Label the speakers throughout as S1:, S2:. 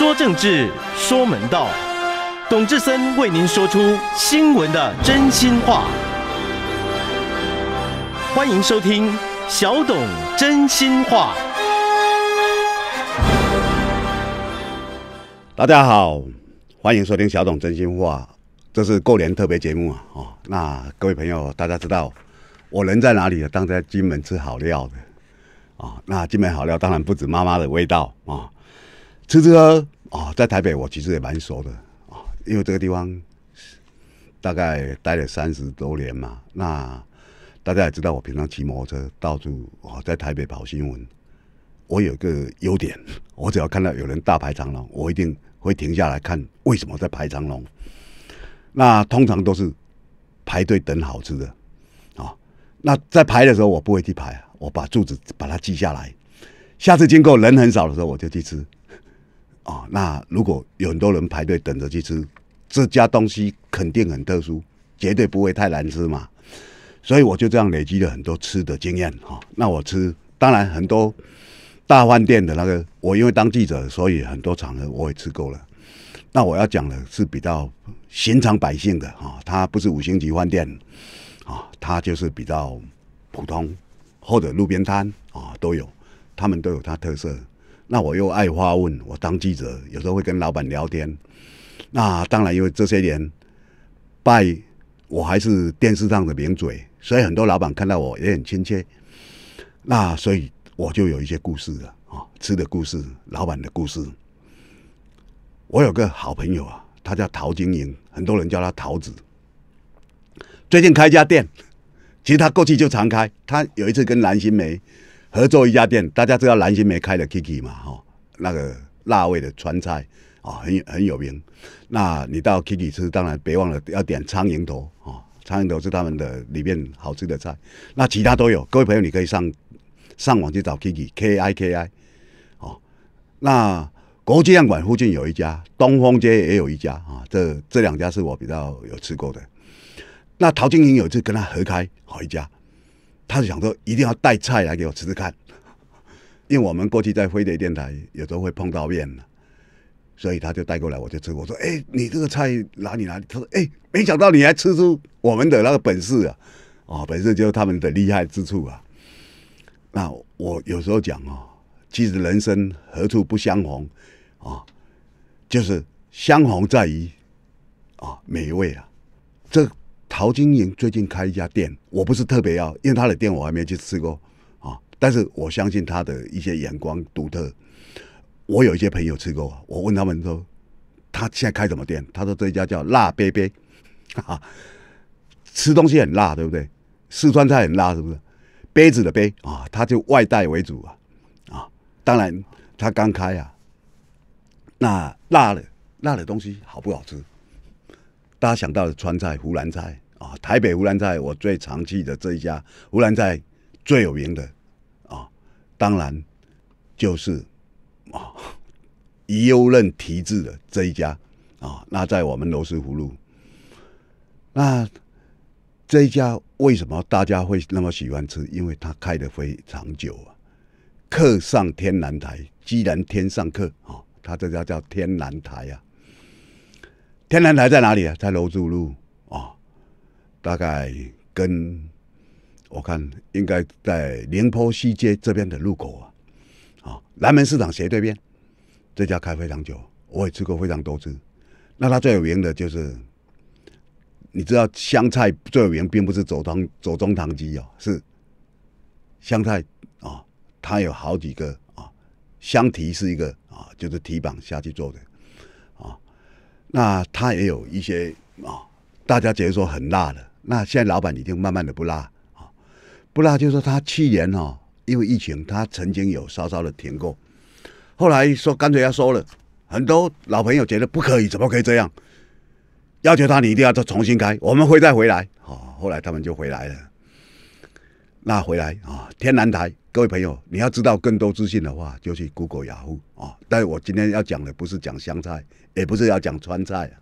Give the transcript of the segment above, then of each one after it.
S1: 说政治，说门道，董志森为您说出新闻的真心话。欢迎收听小董真心话。大家好，欢迎收听小董真心话，这是过年特别节目啊！哦，那各位朋友，大家知道我人在哪里？当在金门吃好料的啊。那金门好料当然不止妈妈的味道啊，吃吃。哦，在台北我其实也蛮熟的啊，因为这个地方大概待了三十多年嘛。那大家也知道，我平常骑摩托车到处啊，在台北跑新闻。我有个优点，我只要看到有人大排长龙，我一定会停下来看为什么在排长龙。那通常都是排队等好吃的啊。那在排的时候，我不会去排，我把柱子把它记下来，下次经过人很少的时候，我就去吃。啊，那如果有很多人排队等着去吃，这家东西肯定很特殊，绝对不会太难吃嘛。所以我就这样累积了很多吃的经验哈。那我吃，当然很多大饭店的那个，我因为当记者，所以很多场合我也吃够了。那我要讲的是比较寻常百姓的哈，它不是五星级饭店，啊，它就是比较普通或者路边摊啊都有，他们都有它特色。那我又爱发问，我当记者，有时候会跟老板聊天。那当然，因为这些年拜我还是电视上的名嘴，所以很多老板看到我也很亲切。那所以我就有一些故事了啊，吃的故事，老板的故事。我有个好朋友啊，他叫陶晶莹，很多人叫他桃子。最近开家店，其实他过去就常开。他有一次跟蓝心梅合作一家店，大家知道蓝心梅开的 Kiki 嘛？哈，那个辣味的川菜啊，很很有名。那你到 Kiki 吃，当然别忘了要点苍蝇头啊，苍蝇头是他们的里面好吃的菜。那其他都有，各位朋友，你可以上上网去找 Kiki K I K I。哦，那国际样馆附近有一家，东风街也有一家啊。这这两家是我比较有吃过的。那陶晶莹有一次跟他合开好一家。他就想说，一定要带菜来给我吃吃看，因为我们过去在飞碟电台有时候会碰到面所以他就带过来，我就吃。我说：“哎，你这个菜哪里哪里？”他说：“哎，没想到你还吃出我们的那个本事啊！哦，本事就是他们的厉害之处啊！”那我有时候讲哦，其实人生何处不相逢啊，就是相逢在于啊，美味啊，这。陶晶莹最近开一家店，我不是特别要，因为他的店我还没去吃过啊。但是我相信他的一些眼光独特。我有一些朋友吃过啊，我问他们说，他现在开什么店？他说这一家叫辣杯杯，哈哈，吃东西很辣，对不对？四川菜很辣，是不是？杯子的杯啊，他就外带为主啊啊。当然，他刚开啊，那辣的辣的东西好不好吃？大家想到的川菜、湖南菜啊，台北湖南菜，我最常去的这一家湖南菜最有名的啊，当然就是啊，优友任提字的这一家啊，那在我们罗斯福路。那这一家为什么大家会那么喜欢吃？因为它开的非常久啊，客上天南台，既然天上客啊，他这家叫天南台呀。天南台在哪里啊？在楼祝路啊，大概跟我看应该在宁波西街这边的路口啊，啊，南门市场斜对面。这家开非常久，我也吃过非常多次。那它最有名的就是，你知道香菜最有名，并不是走汤走中堂鸡哦，是香菜啊，它有好几个啊，香蹄是一个啊，就是蹄膀下去做的。那他也有一些啊，大家觉得说很辣的。那现在老板已经慢慢的不辣啊，不辣就是说他去年哦，因为疫情，他曾经有稍稍的停过，后来说干脆要收了。很多老朋友觉得不可以，怎么可以这样？要求他，你一定要再重新开，我们会再回来。好，后来他们就回来了。那回来啊，天南台。各位朋友，你要知道更多资讯的话，就去 Google、Yahoo 啊。但我今天要讲的不是讲湘菜，也不是要讲川菜啊。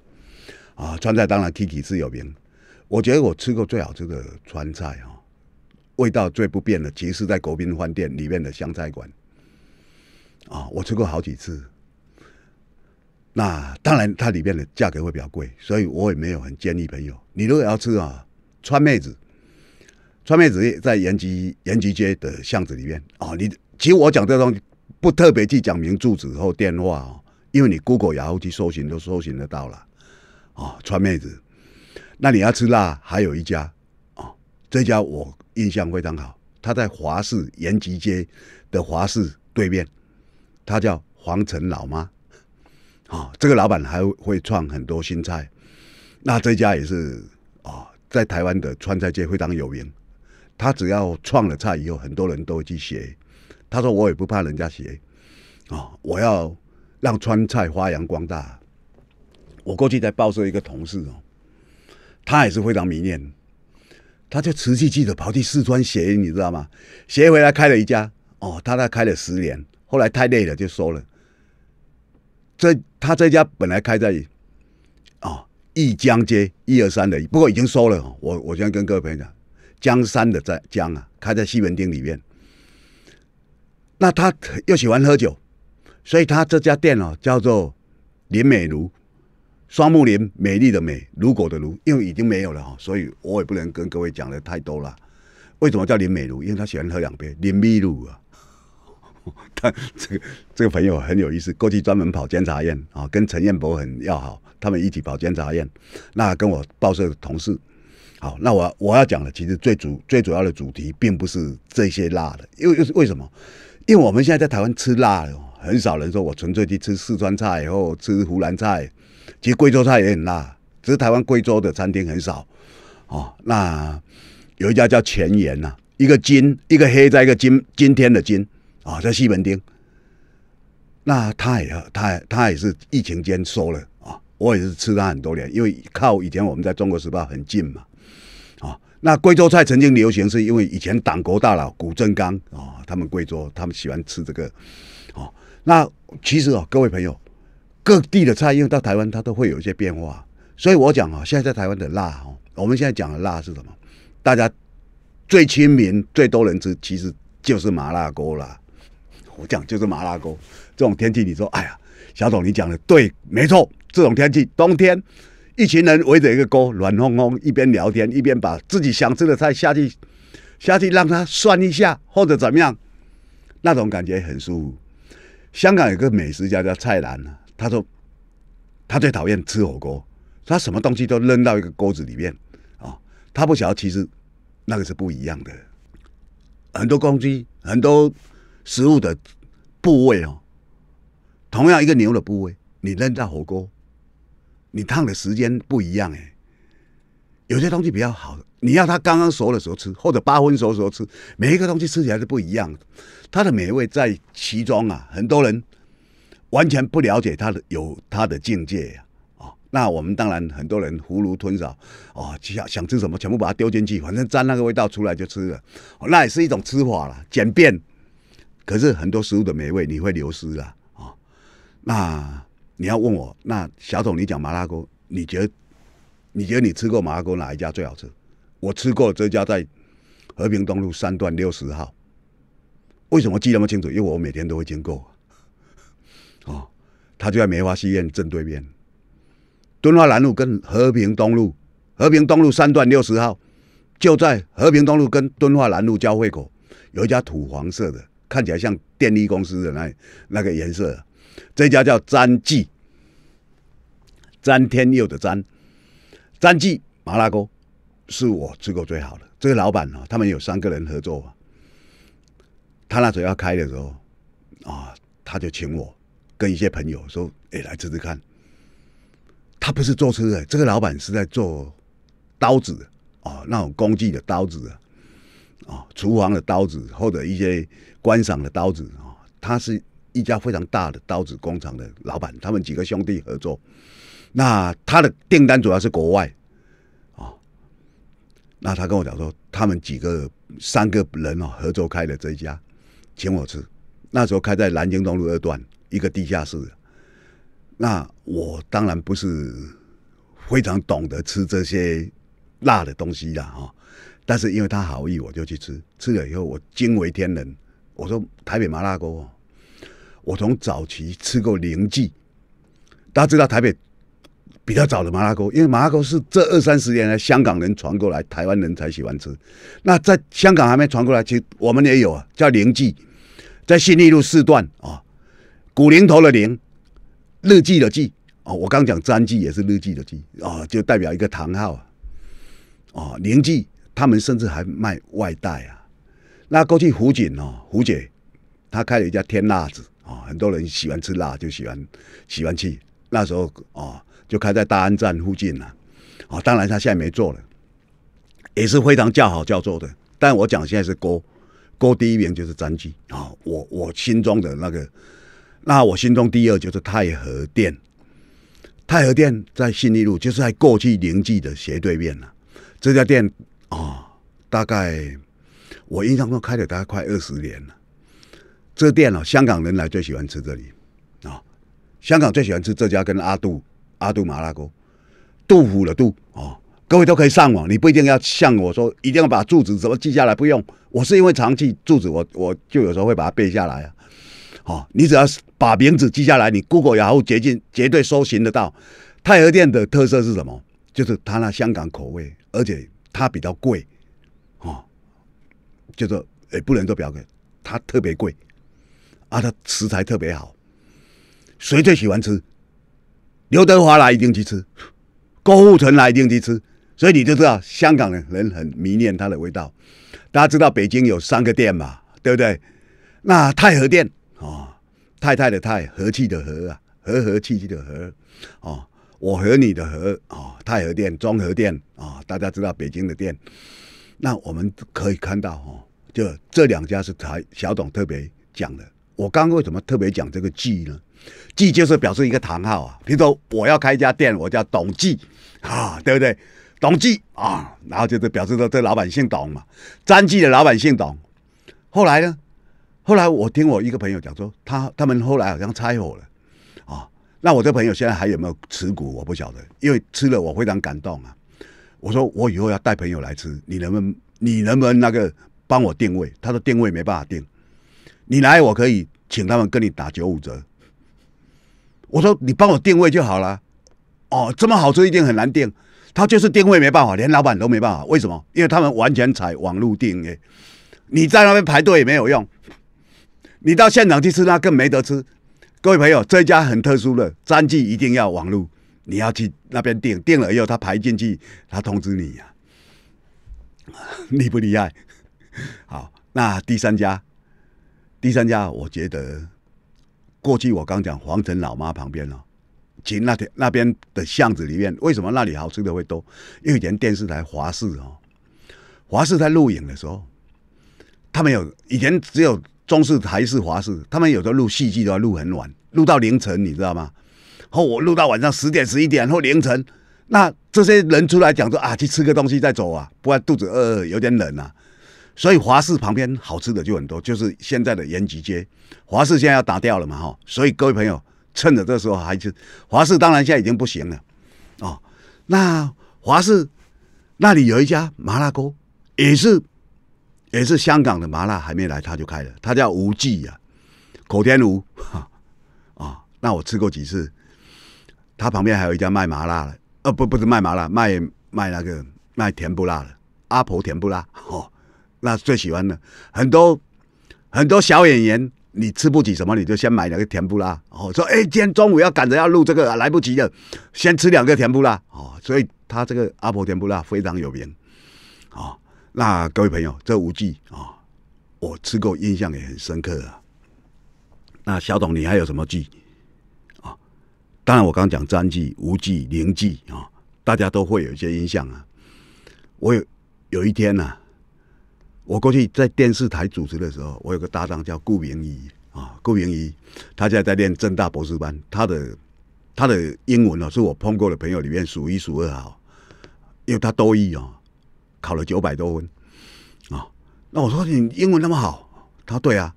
S1: 啊，川菜当然 Kiki 是有名。我觉得我吃过最好吃的川菜啊，味道最不变的，其实在国宾饭店里面的湘菜馆啊，我吃过好几次。那当然它里面的价格会比较贵，所以我也没有很建议朋友。你如果要吃啊，川妹子。川妹子在延吉延吉街的巷子里面哦，你其实我讲这东西不特别去讲明住址或电话哦，因为你 Google 也好去搜寻都搜寻得到了。哦，川妹子，那你要吃辣还有一家哦，这家我印象非常好，他在华市延吉街的华市对面，他叫皇城老妈。啊，这个老板还会创很多新菜，那这家也是啊，在台湾的川菜界非常有名。他只要创了菜以后，很多人都会去学。他说：“我也不怕人家学，啊，我要让川菜发扬光大。”我过去在报社一个同事哦，他也是非常迷恋，他就辞续记者跑去四川学，你知道吗？学回来开了一家，哦，他他开了十年，后来太累了就收了。这他这家本来开在哦，一江街一二三的，不过已经收了。我我先跟各位朋友讲。江山的在江啊，开在西门町里面。那他又喜欢喝酒，所以他这家店哦叫做林美如双木林美丽的美如果的如，因为已经没有了哈，所以我也不能跟各位讲的太多了。为什么叫林美如？因为他喜欢喝两杯林美如啊。他这个这个朋友很有意思，过去专门跑监察院啊，跟陈彦博很要好，他们一起跑监察院。那跟我报社的同事。好，那我我要讲的，其实最主最主要的主题，并不是这些辣的，因为为什么？因为我们现在在台湾吃辣，很少人说我纯粹去吃四川菜或吃湖南菜，其实贵州菜也很辣，只是台湾贵州的餐厅很少哦。那有一家叫全岩呐，一个金，一个黑，在一个金今天的金啊，在西门町。那他也要他他也是疫情间收了啊，我也是吃他很多年，因为靠以前我们在中国时报很近嘛。那贵州菜曾经流行，是因为以前党国大佬谷正刚啊，他们贵州他们喜欢吃这个，哦，那其实哦，各位朋友，各地的菜因为到台湾它都会有一些变化，所以我讲啊，现在在台湾的辣哦，我们现在讲的辣是什么？大家最亲民、最多人吃，其实就是麻辣锅啦。我讲就是麻辣锅，这种天气你说，哎呀，小董你讲的对，没错，这种天气冬天。一群人围着一个锅，暖烘烘，一边聊天一边把自己想吃的菜下去，下去让他涮一下或者怎么样，那种感觉很舒服。香港有个美食家叫蔡澜，他说他最讨厌吃火锅，他什么东西都扔到一个锅子里面，啊，他不晓得其实那个是不一样的，很多工具、很多食物的部位哦，同样一个牛的部位，你扔在火锅。你烫的时间不一样哎，有些东西比较好，你要它刚刚熟的时候吃，或者八分熟的时候吃，每一个东西吃起来是不一样，它的美味在其中啊。很多人完全不了解它的有它的境界呀啊。那我们当然很多人囫囵吞枣哦，想想吃什么全部把它丢进去，反正沾那个味道出来就吃了，那也是一种吃法了，简便。可是很多食物的美味你会流失了啊。那。你要问我，那小董，你讲麻辣锅，你觉得你觉得你吃过麻辣锅哪一家最好吃？我吃过这家在和平东路三段六十号，为什么记那么清楚？因为我每天都会经过。哦，他就在梅花戏院正对面，敦化南路跟和平东路，和平东路三段六十号就在和平东路跟敦化南路交汇口，有一家土黄色的，看起来像电力公司的那那个颜色。这家叫詹记，詹天佑的詹，詹记麻辣锅，是我吃过最好的。这个老板呢，他们有三个人合作。他那时候要开的时候，啊，他就请我跟一些朋友说：“哎，来吃吃看。”他不是做吃的，这个老板是在做刀子啊，那种工具的刀子啊，厨房的刀子或者一些观赏的刀子啊，他是。一家非常大的刀子工厂的老板，他们几个兄弟合作。那他的订单主要是国外啊。那他跟我讲说，他们几个三个人哦合作开了这一家，请我吃。那时候开在南京东路二段一个地下室。那我当然不是非常懂得吃这些辣的东西啦。哦。但是因为他好意，我就去吃。吃了以后，我惊为天人。我说，台北麻辣锅。我从早期吃过灵记，大家知道台北比较早的麻辣锅，因为麻辣锅是这二三十年来香港人传过来，台湾人才喜欢吃。那在香港还没传过来，其实我们也有啊，叫灵记，在新义路四段啊，古灵头的灵，日记的记啊。我刚讲詹记也是日记的记啊，就代表一个堂号啊。哦，灵记他们甚至还卖外带啊。那过去湖景哦，湖姐，她开了一家天辣子。啊，很多人喜欢吃辣，就喜欢喜欢去。那时候啊，就开在大安站附近了。啊，当然他现在没做了，也是非常叫好叫座的。但我讲现在是锅锅第一名就是詹记啊，我我心中的那个。那我心中第二就是太和店。太和店在信义路，就是在过去灵记的斜对面了。这家店啊，大概我印象中开了大概快二十年了。这店哦，香港人来最喜欢吃这里，啊，香港最喜欢吃这家跟阿杜阿杜麻辣锅，杜甫的杜啊，各位都可以上网，你不一定要像我说，一定要把住址什么记下来，不用，我是因为长期住址，我我就有时候会把它背下来啊，哦，你只要是把名字记下来，你 Google 然后捷径绝对搜寻得到。太和店的特色是什么？就是它那香港口味，而且它比较贵，啊，就说也不能说比较贵，它特别贵。啊，它食材特别好，谁最喜欢吃？刘德华来一定去吃，郭富城来一定去吃，所以你就知道香港的人很迷恋它的味道。大家知道北京有三个店嘛，对不对？那太和店哦，太太的太，和气的和啊，和和气气的和哦，我和你的和哦，太和店、中和店啊，大家知道北京的店。那我们可以看到哈，就这两家是台小董特别讲的。我刚刚为什么特别讲这个“记”呢？“记”就是表示一个堂号啊。比如说，我要开家店，我叫董记，啊，对不对？董记啊，然后就是表示说这老板姓董嘛。张记的老板姓董。后来呢？后来我听我一个朋友讲说，他他们后来好像拆伙了啊。那我这朋友现在还有没有持股？我不晓得，因为吃了我非常感动啊。我说我以后要带朋友来吃，你能不能你能不能那个帮我定位？他说定位没办法定。你来，我可以请他们跟你打九五折。我说你帮我定位就好了。哦，这么好吃一定很难定，他就是定位没办法，连老板都没办法。为什么？因为他们完全采网络订位，你在那边排队也没有用，你到现场去吃那更没得吃。各位朋友，这一家很特殊的，战绩一定要网络，你要去那边订订了以后，他排进去，他通知你啊，厉不厉害？好，那第三家。第三家，我觉得过去我刚讲皇城老妈旁边哦，其实那天那边的巷子里面，为什么那里好吃的会多？因为以前电视台华视哦，华视在录影的时候，他们有以前只有中视、台视、华视，他们有的录戏剧都要录很晚，录到凌晨，你知道吗？后我录到晚上十点、十一点，后凌晨，那这些人出来讲说啊，去吃个东西再走啊，不然肚子饿饿，有点冷啊。所以华氏旁边好吃的就很多，就是现在的延吉街。华氏现在要打掉了嘛，哈。所以各位朋友趁着这时候还是华氏，当然现在已经不行了，哦。那华氏那里有一家麻辣锅，也是也是香港的麻辣，还没来他就开了，他叫无忌呀，口天吴，哈 哦，那我吃过几次，他旁边还有一家卖麻辣的，呃，不，不是卖麻辣，卖卖那个卖甜不辣的阿婆甜不辣哦。那最喜欢的很多很多小演员，你吃不起什么，你就先买两个甜不辣哦。说哎，今天中午要赶着要录这个，来不及了，先吃两个甜不辣哦。所以他这个阿婆甜不辣非常有名哦，那各位朋友，这五季啊，我吃过，印象也很深刻啊。那小董，你还有什么季啊？当然，我刚讲三季、五季、零季啊，大家都会有一些印象啊。我有有一天呢。我过去在电视台主持的时候，我有个搭档叫顾明仪啊，顾明仪，他现在在念正大博士班，他的他的英文呢，是我碰过的朋友里面数一数二好，因为他多译啊，考了九百多分啊。那我说你英文那么好，他说对啊，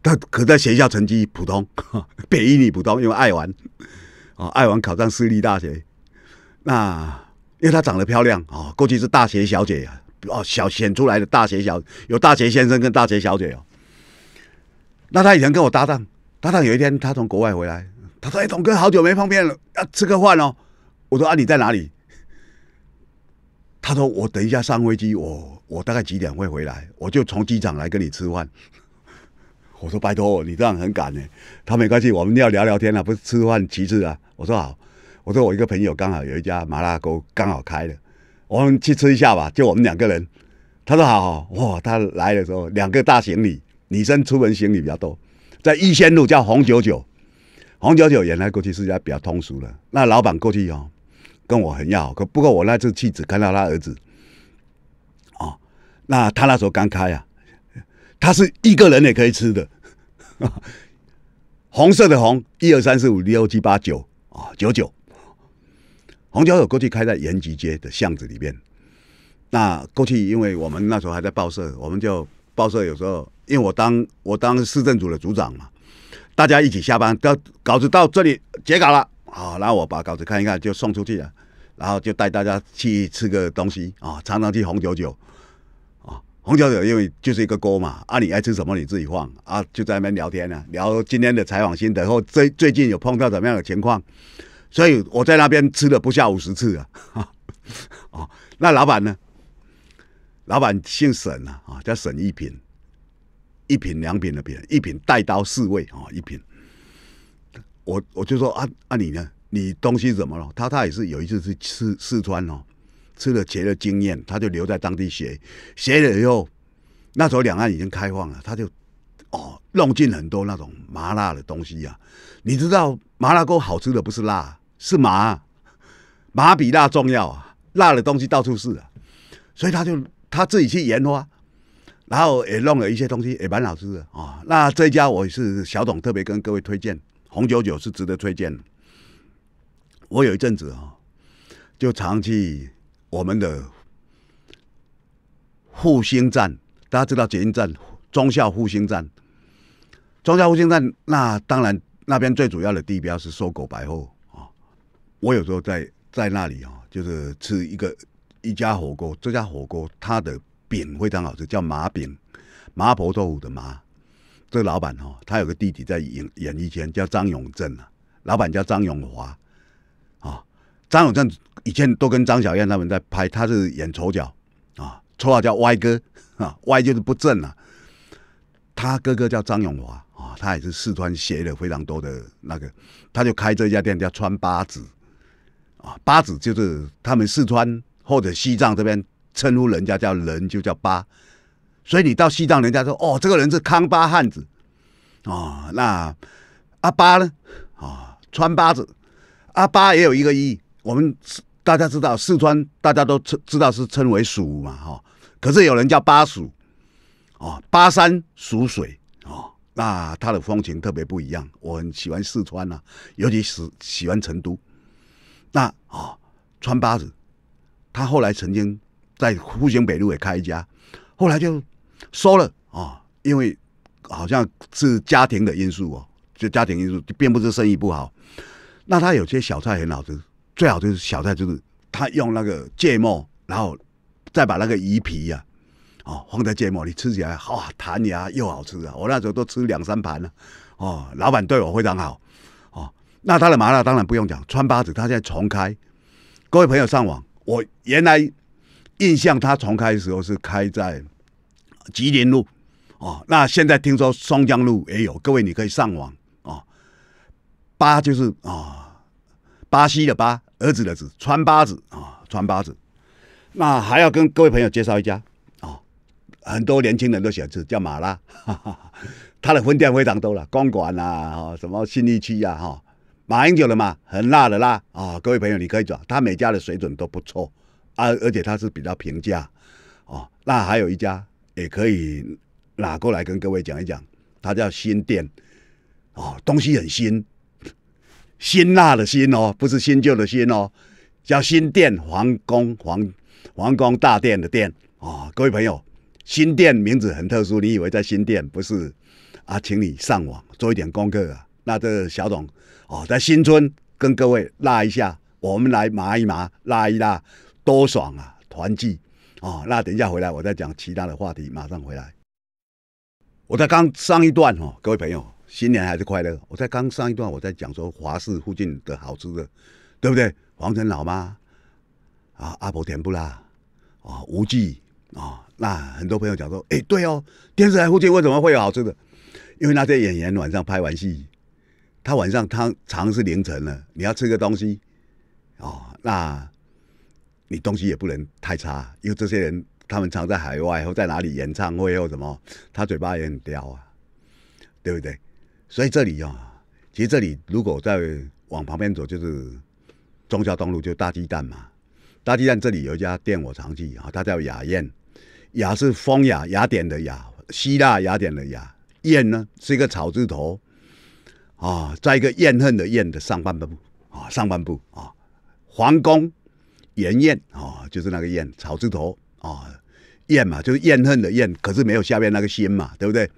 S1: 他可在学校成绩普通，北一女普通，因为爱玩啊，爱玩考上私立大学，那因为她长得漂亮啊，过去是大学小姐呀。哦，小选出来的大学小有大学先生跟大学小姐哦。那他以前跟我搭档，搭档有一天他从国外回来，他说：“哎，董哥，好久没碰面了，要吃个饭哦。”我说：“啊，你在哪里？”他说：“我等一下上飞机，我我大概几点会回来？我就从机场来跟你吃饭。”我说：“拜托，你这样很赶呢。”他没关系，我们要聊聊天啊，不是吃饭其次啊。我说：“好。”我说：“我一个朋友刚好有一家麻辣锅刚好开了。”我们去吃一下吧，就我们两个人。他说好，好，哇，他来的时候两个大行李，女生出门行李比较多，在逸仙路叫红九九，红九九原来过去是家比较通俗的，那老板过去哦跟我很要好，可不过我那次去只看到他儿子，哦，那他那时候刚开啊，他是一个人也可以吃的，红色的红一二三四五六七八九啊九九。红九九过去开在延吉街的巷子里面，那过去因为我们那时候还在报社，我们就报社有时候，因为我当我当市政组的组长嘛，大家一起下班，到稿子到这里截稿了啊，然后我把稿子看一看就送出去了，然后就带大家去吃个东西啊，常常去红九九，啊，红九九因为就是一个锅嘛，啊，你爱吃什么你自己放啊，就在那边聊天呢，聊今天的采访心得，然后最最近有碰到怎么样的情况。所以我在那边吃了不下五十次啊，哦，那老板呢？老板姓沈啊，啊，叫沈一品，一品两品的品，一品带刀侍卫啊，一品。我我就说啊啊，你呢？你东西怎么了？他他也是有一次去吃四川哦，吃了学了经验，他就留在当地学学了以后，那时候两岸已经开放了，他就哦弄进很多那种麻辣的东西呀。你知道麻辣锅好吃的不是辣？是麻，麻比辣重要啊！辣的东西到处是啊，所以他就他自己去研发，然后也弄了一些东西，也蛮好吃的啊。那这家我是小董特别跟各位推荐，红九九是值得推荐。我有一阵子啊，就常去我们的复兴站，大家知道捷运站中孝复兴站，中孝复兴站，那当然那边最主要的地标是搜狗百货。我有时候在在那里啊，就是吃一个一家火锅。这家火锅它的饼非常好吃，叫麻饼，麻婆豆腐的麻。这老板哦，他有个弟弟在演演艺圈，叫张永正啊。老板叫张永华啊。张永正以前都跟张小燕他们在拍，他是演丑角啊，绰号叫歪哥啊，歪就是不正啊。他哥哥叫张永华啊，他也是四川学了非常多的那个，他就开这家店叫川八子。啊，巴子就是他们四川或者西藏这边称呼人家叫人就叫巴，所以你到西藏，人家说哦，这个人是康巴汉子，哦，那阿巴呢？啊，川巴子，阿巴也有一个意我们大家知道四川，大家都称知道是称为蜀嘛，哈。可是有人叫巴蜀，哦，巴山蜀水，哦，那它的风情特别不一样。我很喜欢四川呐，尤其是喜欢成都。那啊，川八子，他后来曾经在复兴北路也开一家，后来就收了啊，因为好像是家庭的因素哦，就家庭因素，并不是生意不好。那他有些小菜很好吃，最好就是小菜，就是他用那个芥末，然后再把那个鱼皮呀，哦，放在芥末，你吃起来啊，弹牙又好吃啊。我那时候都吃两三盘了，哦，老板对我非常好。那他的麻辣当然不用讲，川八子他现在重开，各位朋友上网，我原来印象他重开的时候是开在吉林路，哦，那现在听说松江路也有，各位你可以上网哦。八就是啊，巴西的巴，儿子的子，川八子啊，川八子。那还要跟各位朋友介绍一家啊，很多年轻人都喜欢吃叫马拉。哈 哈他的分店非常多了，公馆啊，什么新力区啊，哈。马英九的嘛，很辣的辣啊！各位朋友，你可以找他每家的水准都不错啊，而且他是比较平价哦。那还有一家也可以拿过来跟各位讲一讲，他叫新店哦，东西很新，辛辣的新哦，不是新旧的新哦，叫新店皇宫皇皇宫大殿的店啊！各位朋友，新店名字很特殊，你以为在新店不是啊？请你上网做一点功课啊！那这小董。哦，在新春跟各位拉一下，我们来麻一麻，拉一拉，多爽啊！团聚啊！那等一下回来，我再讲其他的话题。马上回来，我在刚上一段哦，各位朋友，新年还是快乐。我在刚上一段，我在讲说华氏附近的好吃的，对不对？黄城老妈啊，阿婆甜不辣啊，无忌啊，那很多朋友讲说，哎，对哦，电视台附近为什么会有好吃的？因为那些演员晚上拍完戏。他晚上他常是凌晨了，你要吃个东西，哦，那你东西也不能太差，因为这些人他们常在海外或在哪里演唱会或什么，他嘴巴也很刁啊，对不对？所以这里啊，其实这里如果再往旁边走，就是中桥东路就大鸡蛋嘛。大鸡蛋这里有一家店我常去啊，它叫雅宴，雅是风雅雅典的雅，希腊雅典的雅，宴呢是一个草字头。啊，在一个怨恨的“怨”的上半部啊，上半部啊，皇宫圆宴啊，就是那个“宴草字头啊，宴嘛，就是怨恨的“怨”，可是没有下面那个心嘛，对不对？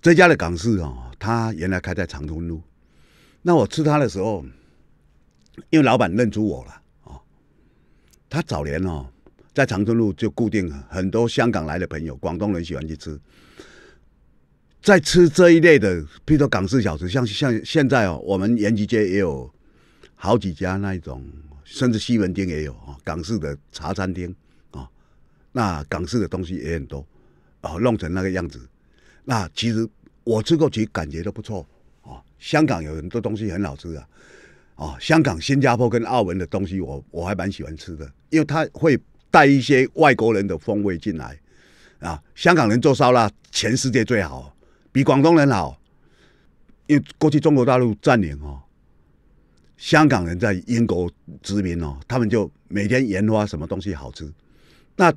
S1: 这家的港式啊，他原来开在长春路。那我吃他的时候，因为老板认出我了啊，他早年哦，在长春路就固定很多香港来的朋友，广东人喜欢去吃。在吃这一类的，譬如说港式小吃，像像现在哦，我们延吉街也有好几家那一种，甚至西门町也有哦，港式的茶餐厅啊，那港式的东西也很多啊，弄成那个样子，那其实我吃过，其实感觉都不错哦。香港有很多东西很好吃的啊，香港、新加坡跟澳门的东西，我我还蛮喜欢吃的，因为它会带一些外国人的风味进来啊。香港人做烧腊，全世界最好。比广东人好，因为过去中国大陆占领哦，香港人在英国殖民哦，他们就每天研发什么东西好吃，那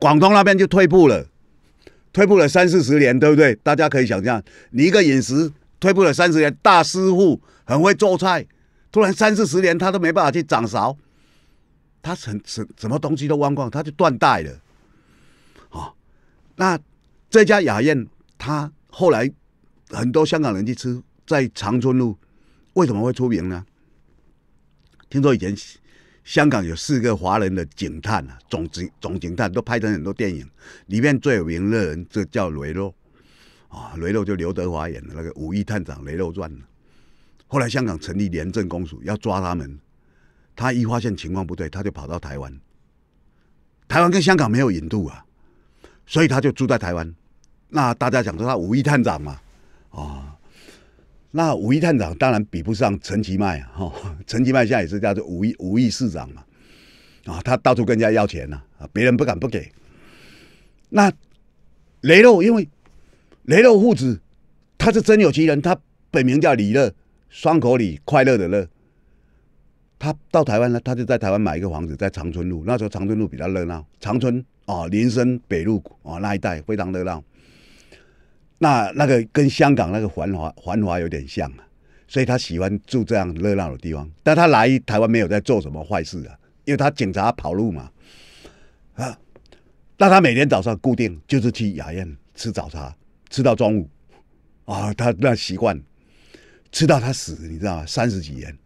S1: 广东那边就退步了，退步了三四十年，对不对？大家可以想象，你一个饮食退步了三十年，大师傅很会做菜，突然三四十年他都没办法去掌勺，他什什什么东西都忘光，他就断代了，哦，那这家雅宴。他后来很多香港人去吃，在长春路为什么会出名呢？听说以前香港有四个华人的警探啊，总警总警探都拍成很多电影，里面最有名的人，就叫雷洛啊，雷洛就刘德华演的那个《武义探长雷洛传》后来香港成立廉政公署要抓他们，他一发现情况不对，他就跑到台湾。台湾跟香港没有引渡啊，所以他就住在台湾。那大家讲说他五亿探长嘛，啊，那五亿探长当然比不上陈其迈哈，陈其迈现在也是叫做五亿五亿市长嘛，啊，他到处跟人家要钱呢，啊，别人不敢不给。那雷肉因为雷肉父子他是真有其人，他本名叫李乐，双口李快乐的乐，他到台湾呢，他就在台湾买一个房子，在长春路，那时候长春路比较热闹，长春啊林森北路啊那一带非常热闹。那那个跟香港那个繁华繁华有点像啊，所以他喜欢住这样热闹的地方。但他来台湾没有在做什么坏事啊，因为他警察跑路嘛啊。那他每天早上固定就是去雅宴吃早茶，吃到中午啊，他那习惯吃到他死，你知道吗？三十几年。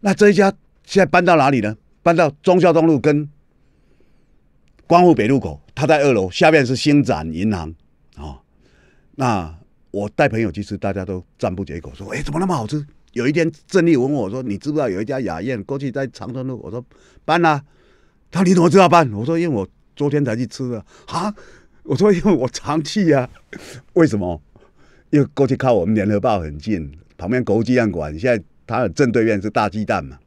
S1: 那这一家现在搬到哪里呢？搬到忠孝东路跟光复北路口，他在二楼，下面是星展银行啊。那我带朋友去吃，大家都赞不绝口，说：“哎，怎么那么好吃？”有一天，郑丽问我说：“你知不知道有一家雅宴过去在长春路？”我说：“搬了。”他：“你怎么知道搬？”我说：“因为我昨天才去吃的啊。”我说：“因为我常去呀。” 为什么？因为过去靠我们联合报很近，旁边国际样馆，现在它的正对面是大鸡蛋嘛，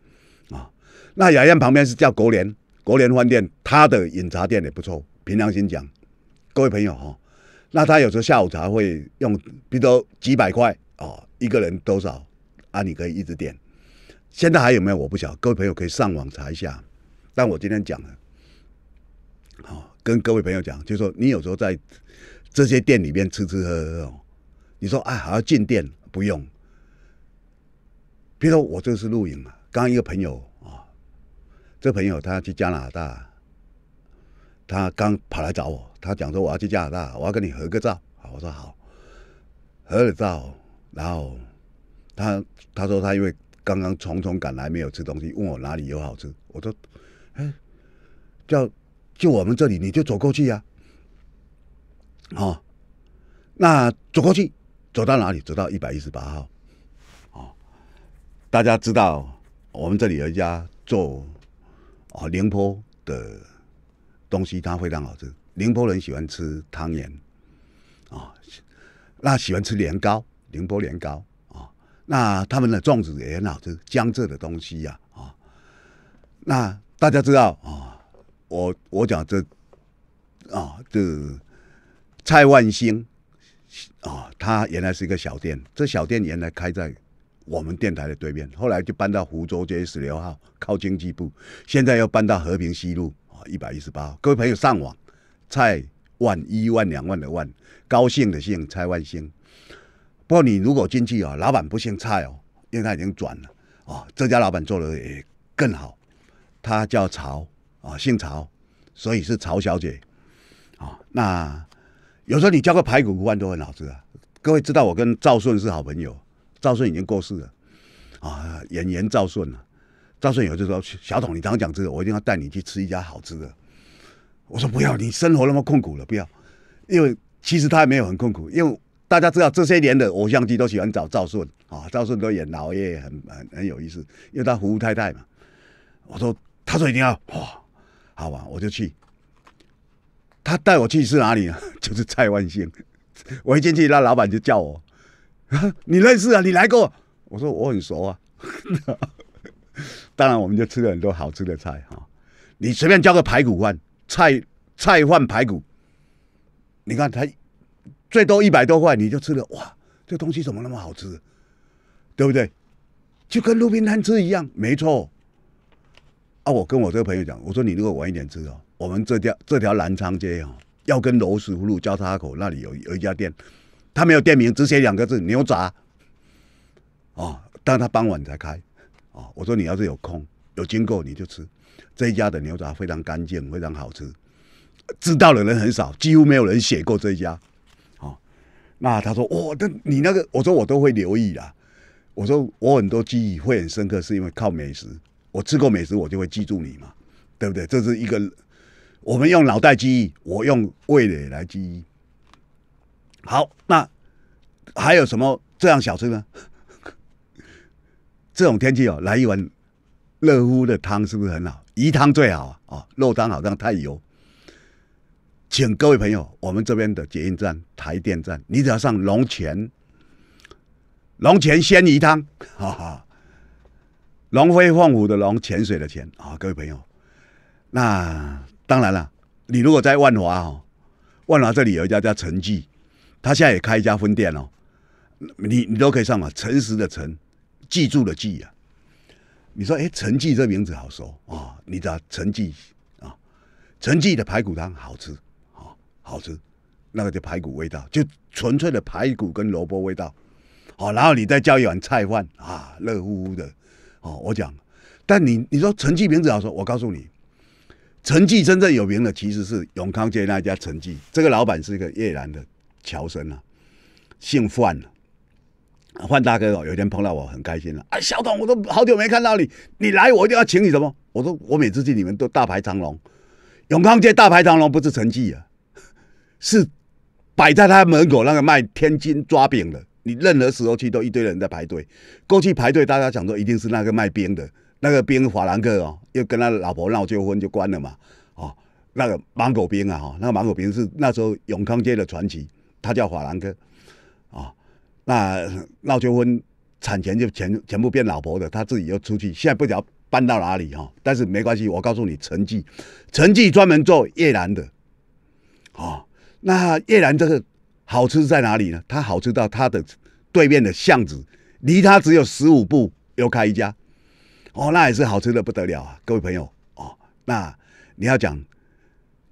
S1: 啊，那雅宴旁边是叫国联国联饭店，它的饮茶店也不错，凭良心讲，各位朋友哈。那他有时候下午茶会用，比如说几百块哦，一个人多少啊？你可以一直点。现在还有没有我不晓，各位朋友可以上网查一下。但我今天讲了，好跟各位朋友讲，就说你有时候在这些店里面吃吃喝喝哦，你说哎还要进店不用？比如说我这是露营啊，刚一个朋友啊，这朋友他去加拿大，他刚跑来找我。他讲说：“我要去加拿大，我要跟你合个照。”好，我说好，合了照。然后他他说他因为刚刚匆匆赶来，没有吃东西，问我哪里有好吃。我说：“哎，叫就我们这里，你就走过去呀。”哦，那走过去，走到哪里？走到一百一十八号。哦，大家知道我们这里有一家做啊廉颇的东西，它非常好吃。宁波人喜欢吃汤圆，啊，那喜欢吃年糕，宁波年糕啊，那他们的粽子也很好吃，江浙的东西呀，啊，那大家知道啊，我我讲这，啊，这蔡万兴啊，他原来是一个小店，这小店原来开在我们电台的对面，后来就搬到湖州街十六号，靠经济部，现在又搬到和平西路啊一百一十八号，各位朋友上网。蔡万一万两万的万高兴的兴蔡万兴，不过你如果进去啊，老板不姓蔡哦，因为他已经转了啊。这家老板做的也更好，他叫曹啊，姓曹，所以是曹小姐啊。那有时候你叫个排骨五万都很好吃啊。各位知道我跟赵顺是好朋友，赵顺已经过世了啊，演员赵顺啊。赵顺有就说小董，你常讲这个，我一定要带你去吃一家好吃的。我说不要，你生活那么困苦了，不要，因为其实他也没有很困苦，因为大家知道这些年的偶像剧都喜欢找赵顺啊，赵顺都演老爷，很很很有意思，因为他服务太太嘛。我说，他说一定要哇，好吧，我就去。他带我去是哪里啊？就是蔡万兴。我一进去，那老板就叫我，你认识啊？你来过？我说我很熟啊。当然，我们就吃了很多好吃的菜啊。你随便叫个排骨饭。菜菜饭排骨，你看他最多一百多块，你就吃了哇！这东西怎么那么好吃，对不对？就跟路边摊吃一样，没错。啊，我跟我这个朋友讲，我说你如果晚一点吃哦，我们这条这条南昌街哦，要跟娄福路交叉口那里有有一家店，他没有店名，只写两个字牛杂。啊，但他傍晚才开。啊，我说你要是有空有经过你就吃。这一家的牛杂非常干净，非常好吃。知道的人很少，几乎没有人写过这一家。好，那他说：“我，的，你那个，我说我都会留意啦。”我说：“我很多记忆会很深刻，是因为靠美食。我吃过美食，我就会记住你嘛，对不对？”这是一个我们用脑袋记忆，我用味蕾来记忆。好，那还有什么这样小吃呢？这种天气哦，来一碗热乎的汤是不是很好？鱼汤最好啊，肉汤好像太油。请各位朋友，我们这边的捷运站、台电站，你只要上龙泉，龙泉鲜鱼汤，哈哈，龙飞凤舞的龙，泉水的泉啊，各位朋友。那当然了，你如果在万华哦，万华这里有一家叫陈记，他现在也开一家分店哦，你你都可以上嘛，诚实的诚，记住的记啊，你说哎，陈记这名字好熟啊！你知道陈记啊？陈记的排骨汤好吃啊，好吃，那个就排骨味道，就纯粹的排骨跟萝卜味道，好，然后你再叫一碗菜饭啊，热乎乎的，好，我讲。但你你说陈记名字好熟，我告诉你，陈记真正有名的其实是永康街那家陈记，这个老板是一个越南的侨生啊，姓范范大哥哦，有一天碰到我很开心了。哎，小董，我都好久没看到你，你来我一定要请你什么？我说我每次去你们都大排长龙，永康街大排长龙不是成绩啊，是摆在他门口那个卖天津抓饼的，你任何时候去都一堆人在排队。过去排队大家想说一定是那个卖饼的，那个冰法兰克哦，又跟他老婆闹纠纷就关了嘛，哦，那个芒果冰啊哈，那个芒果冰是那时候永康街的传奇，他叫法兰克。那闹结婚，产权就全全部变老婆的，他自己又出去，现在不知道搬到哪里哈。但是没关系，我告诉你，陈记，陈记专门做越南的，哦，那越南这个好吃在哪里呢？它好吃到它的对面的巷子，离它只有十五步，又开一家，哦，那也是好吃的不得了啊，各位朋友哦。那你要讲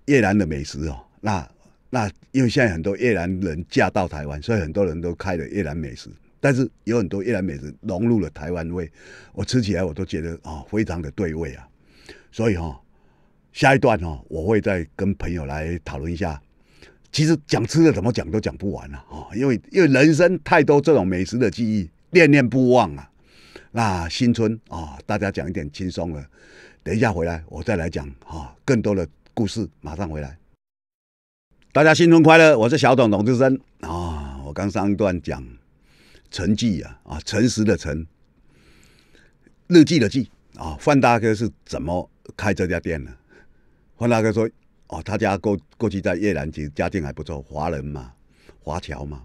S1: 越南的美食哦，那。那因为现在很多越南人嫁到台湾，所以很多人都开了越南美食，但是有很多越南美食融入了台湾味，我吃起来我都觉得啊，非常的对味啊。所以哈，下一段哈，我会再跟朋友来讨论一下。其实讲吃的怎么讲都讲不完了哦，因为因为人生太多这种美食的记忆，念念不忘啊。那新春啊，大家讲一点轻松的，等一下回来我再来讲哦、更多的故事马上回来。大家新春快乐，我是小董董志深啊。我刚上一段讲成绩啊，啊，诚实的诚，日记的记啊。范大哥是怎么开这家店呢？范大哥说，哦，他家过过去在越南，其实家境还不错，华人嘛，华侨嘛。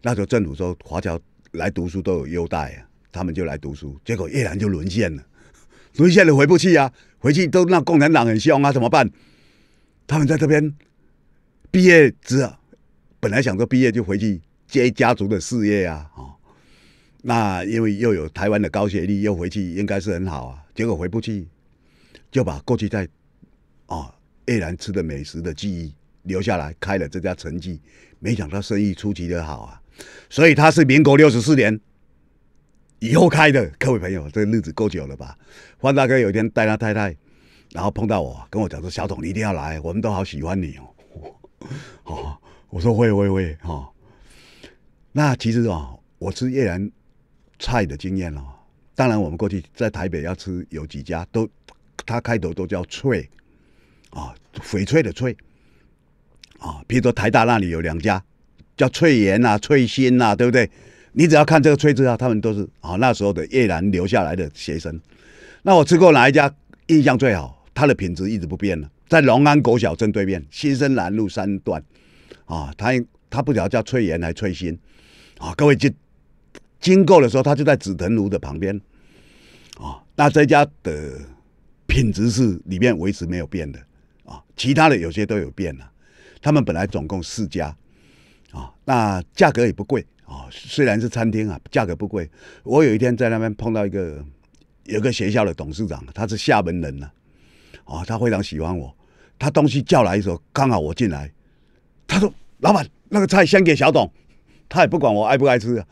S1: 那时候政府说华侨来读书都有优待啊，他们就来读书，结果越南就沦陷了，沦陷了回不去啊，回去都让共产党很凶啊，怎么办？他们在这边。毕业之本来想说毕业就回去接家族的事业啊，哦，那因为又有台湾的高学历，又回去应该是很好啊。结果回不去，就把过去在啊越南吃的美食的记忆留下来，开了这家陈记。没想到生意出奇的好啊，所以他是民国六十四年以后开的。各位朋友，这日子够久了吧？范大哥有一天带他太太，然后碰到我，跟我讲说：“小董，你一定要来，我们都好喜欢你哦。”哦，我说会会会哈。那其实啊，我吃越南菜的经验了。当然，我们过去在台北要吃有几家，都他开头都叫翠啊，翡翠的翠啊。比如说台大那里有两家叫翠岩啊、翠心呐，对不对？你只要看这个翠字啊，他们都是啊那时候的越南留下来的学生。那我吃过哪一家印象最好？它的品质一直不变呢？在龙安国小镇对面，新生南路三段，啊，他他不晓得叫翠园还翠新，啊，各位就经过的时候，他就在紫藤庐的旁边，啊，那这家的品质是里面维持没有变的，啊，其他的有些都有变了，他们本来总共四家，啊，那价格也不贵，啊，虽然是餐厅啊，价格不贵，我有一天在那边碰到一个有个学校的董事长，他是厦门人呢。啊，他非常喜欢我。他东西叫来的时候，刚好我进来。他说：“老板，那个菜先给小董。”他也不管我爱不爱吃。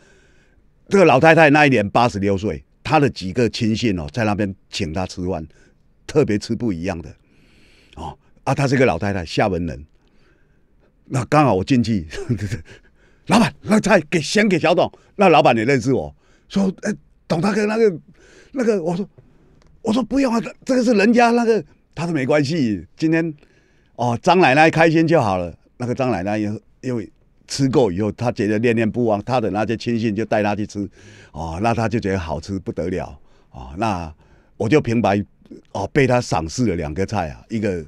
S1: 这个老太太那一年八十六岁，她的几个亲信哦，在那边请她吃饭，特别吃不一样的。哦啊，她是个老太太，厦门人。那刚好我进去，老板，那菜给先给小董。那老板也认识我？说哎，董大哥，那个那个，我说我说不用啊，这个是人家那个。他说：“没关系，今天哦，张奶奶开心就好了。那个张奶奶又又吃够以后，她觉得念念不忘。她的那些亲信就带她去吃，哦，那她就觉得好吃不得了哦，那我就平白哦被她赏识了两个菜啊，一个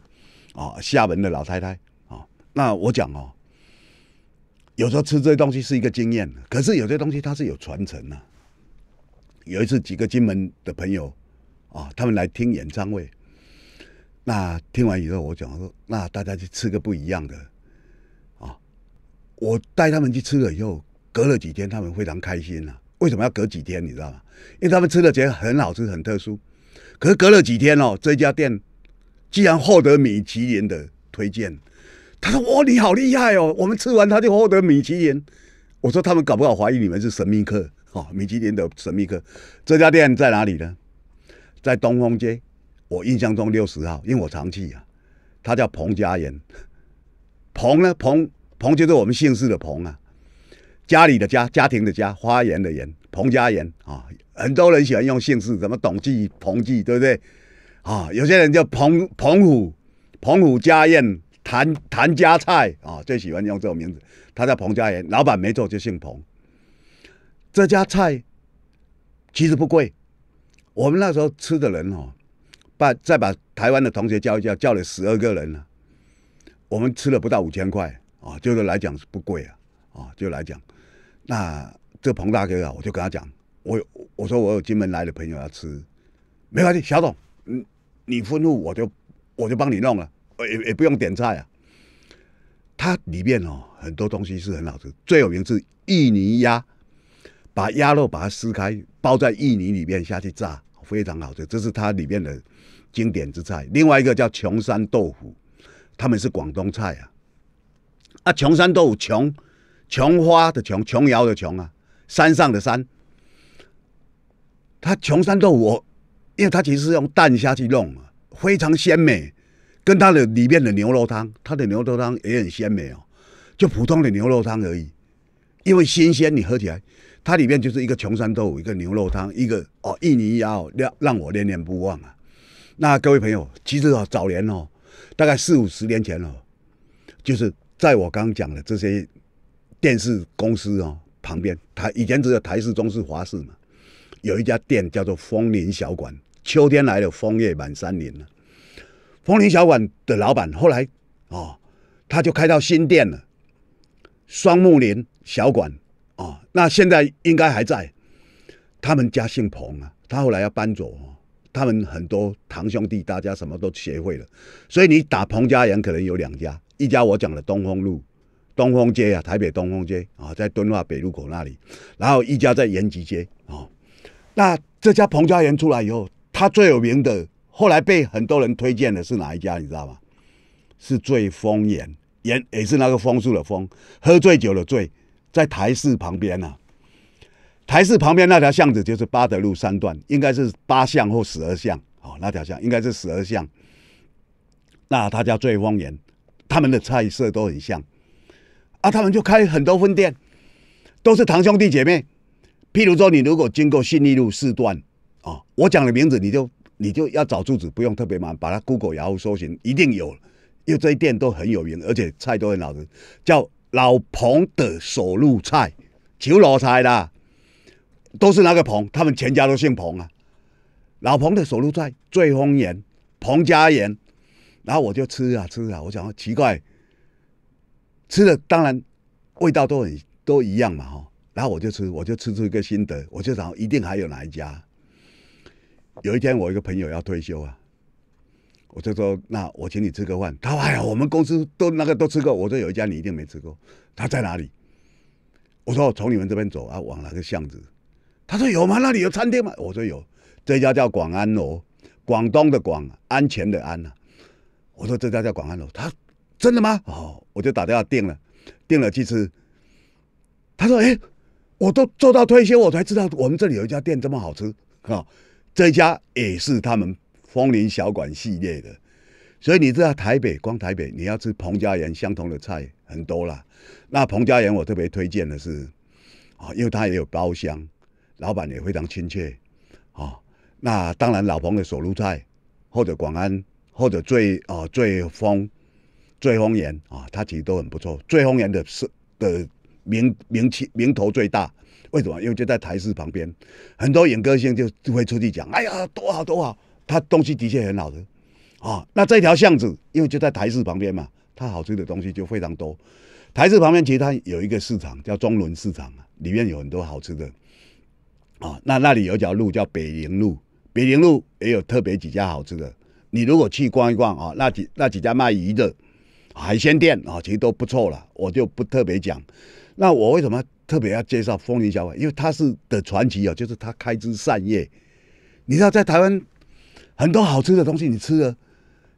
S1: 哦厦门的老太太哦，那我讲哦，有时候吃这些东西是一个经验，可是有些东西它是有传承的。有一次几个金门的朋友啊，他们来听演唱会。”那听完以后，我讲说，那大家去吃个不一样的啊！我带他们去吃了以后，隔了几天，他们非常开心了。为什么要隔几天？你知道吗？因为他们吃了觉得很好吃，很特殊。可是隔了几天哦，这家店既然获得米其林的推荐，他说：“哦，你好厉害哦，我们吃完他就获得米其林。”我说：“他们搞不好怀疑你们是神秘客哦，米其林的神秘客。”这家店在哪里呢？在东风街。我印象中六十号，因为我常去啊。他叫彭家源，彭呢彭彭就是我们姓氏的彭啊，家里的家家庭的家，花园的园，彭家源啊，很多人喜欢用姓氏，什么董记、彭记，对不对？啊，有些人叫彭彭虎、彭虎家宴、谭谭家菜啊，最喜欢用这种名字。他叫彭家源，老板没错，就姓彭。这家菜其实不贵，我们那时候吃的人哦。把再把台湾的同学叫一叫，叫了十二个人了。我们吃了不到五千块啊，就是来讲是不贵啊，啊，就来讲。那这彭大哥啊，我就跟他讲，我我说我有金门来的朋友要吃，没关系，小董，嗯，你吩咐我就我就帮你弄了，也也不用点菜啊。它里面哦很多东西是很好吃，最有名是芋泥鸭，把鸭肉把它撕开，包在芋泥里面下去炸，非常好吃。这是它里面的。经典之菜，另外一个叫琼山豆腐，他们是广东菜啊。啊，琼山豆腐，琼琼花的琼，琼瑶的琼啊，山上的山。它琼山豆腐，因为它其实是用淡虾去弄，非常鲜美，跟它的里面的牛肉汤，它的牛肉汤也很鲜美哦，就普通的牛肉汤而已。因为新鲜，你喝起来，它里面就是一个琼山豆腐，一个牛肉汤，一个哦，印尼奥让让我念念不忘啊。那各位朋友，其实啊，早年哦，大概四五十年前哦，就是在我刚刚讲的这些电视公司哦旁边，台以前只有台式、中式、华式嘛，有一家店叫做枫林小馆，秋天来了，枫叶满山林了。枫林小馆的老板后来哦，他就开到新店了，双木林小馆哦，那现在应该还在。他们家姓彭啊，他后来要搬走。他们很多堂兄弟，大家什么都学会了，所以你打彭家人可能有两家，一家我讲的东风路、东风街啊，台北东风街啊，在敦化北路口那里，然后一家在延吉街啊。那这家彭家源出来以后，他最有名的，后来被很多人推荐的是哪一家，你知道吗？是醉风园，枫也是那个风树的风，喝醉酒的醉，在台市旁边呢。台市旁边那条巷子就是八德路三段，应该是八巷或十二巷，好，那条巷应该是十二巷。那他家醉方言，他们的菜色都很像，啊，他们就开很多分店，都是堂兄弟姐妹。譬如说，你如果经过信义路四段，啊，我讲的名字，你就你就要找住址，不用特别忙，把它 Google 然后搜寻，一定有，因为这些店都很有名，而且菜都很老。吃，叫老彭的手路菜，求老菜啦。都是那个彭，他们全家都姓彭啊。老彭的首路在醉风园、彭家园，然后我就吃啊吃啊，我讲奇怪，吃的当然味道都很都一样嘛哈。然后我就吃，我就吃出一个心得，我就想一定还有哪一家。有一天，我一个朋友要退休啊，我就说那我请你吃个饭。他说哎呀，我们公司都那个都吃过，我说有一家你一定没吃过，他在哪里？我说从你们这边走啊，往哪个巷子？他说有吗？那里有餐厅吗？我说有，这家叫广安楼，广东的广，安全的安呐。我说这家叫广安楼，他真的吗？哦，我就打电话订了，订了去吃。他说：“哎，我都做到退休，我才知道我们这里有一家店这么好吃啊！这家也是他们风林小馆系列的，所以你知道台北光台北你要吃彭家园相同的菜很多了。那彭家园我特别推荐的是啊，因为它也有包厢。”老板也非常亲切，啊，那当然老彭的手炉菜，或者广安，或者最啊最丰，最丰源啊，它其实都很不错。最丰源的是的名名气名头最大，为什么？因为就在台市旁边，很多演歌星就会出去讲，哎呀，多好多好，它东西的确很好的，啊，那这条巷子因为就在台市旁边嘛，它好吃的东西就非常多。台市旁边其实它有一个市场叫中伦市场，里面有很多好吃的。啊，那那里有条路叫北陵路，北陵路也有特别几家好吃的。你如果去逛一逛啊，那几那几家卖鱼的海鲜店啊，其实都不错了，我就不特别讲。那我为什么特别要介绍风年小馆？因为它是的传奇啊，就是它开枝散叶。你知道，在台湾很多好吃的东西，你吃了，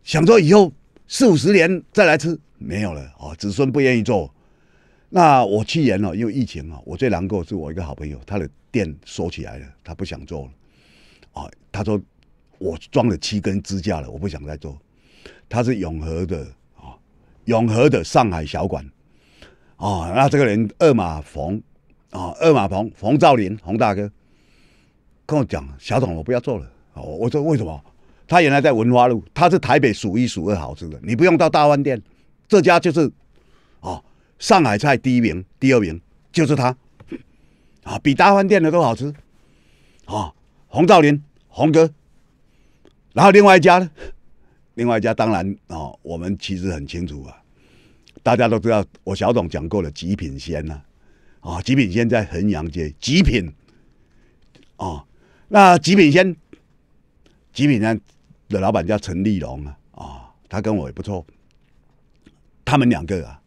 S1: 想说以后四五十年再来吃没有了哦，子孙不愿意做。那我去年哦，因为疫情哦，我最难过是我一个好朋友，他的店收起来了，他不想做了，啊，他说我装了七根支架了，我不想再做。他是永和的啊，永和的上海小馆，啊，那这个人二马冯啊，二马冯冯兆林冯大哥跟我讲，小董我不要做了，哦，我说为什么？他原来在文化路，他是台北数一数二好吃的，你不用到大饭店，这家就是，啊。上海菜第一名、第二名就是他，啊，比大饭店的都好吃，啊，洪兆林、洪哥，然后另外一家呢，另外一家当然啊，我们其实很清楚啊，大家都知道，我小董讲过了，极品鲜呐，啊，极品鲜在衡阳街，极品，啊，那极品鲜，极品鲜的老板叫陈立龙啊，啊，他跟我也不错，他们两个啊。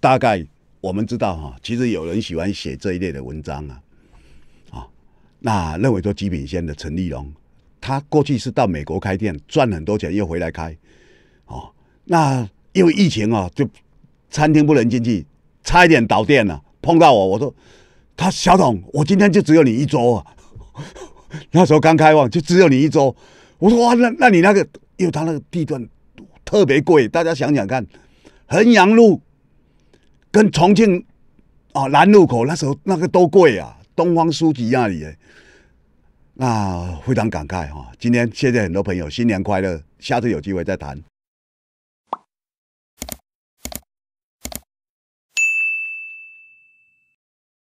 S1: 大概我们知道哈，其实有人喜欢写这一类的文章啊，啊，那认为说极品鲜的陈立农，他过去是到美国开店赚很多钱，又回来开，哦，那因为疫情啊，就餐厅不能进去，差一点倒店了。碰到我，我说他小董，我今天就只有你一桌啊，那时候刚开放，就只有你一桌。我说哇，那那你那个，因为他那个地段特别贵，大家想想看，衡阳路。跟重庆，啊，南路口那时候那个多贵啊！东方书局那里，那非常感慨哈。今天谢谢很多朋友新年快乐，下次有机会再谈。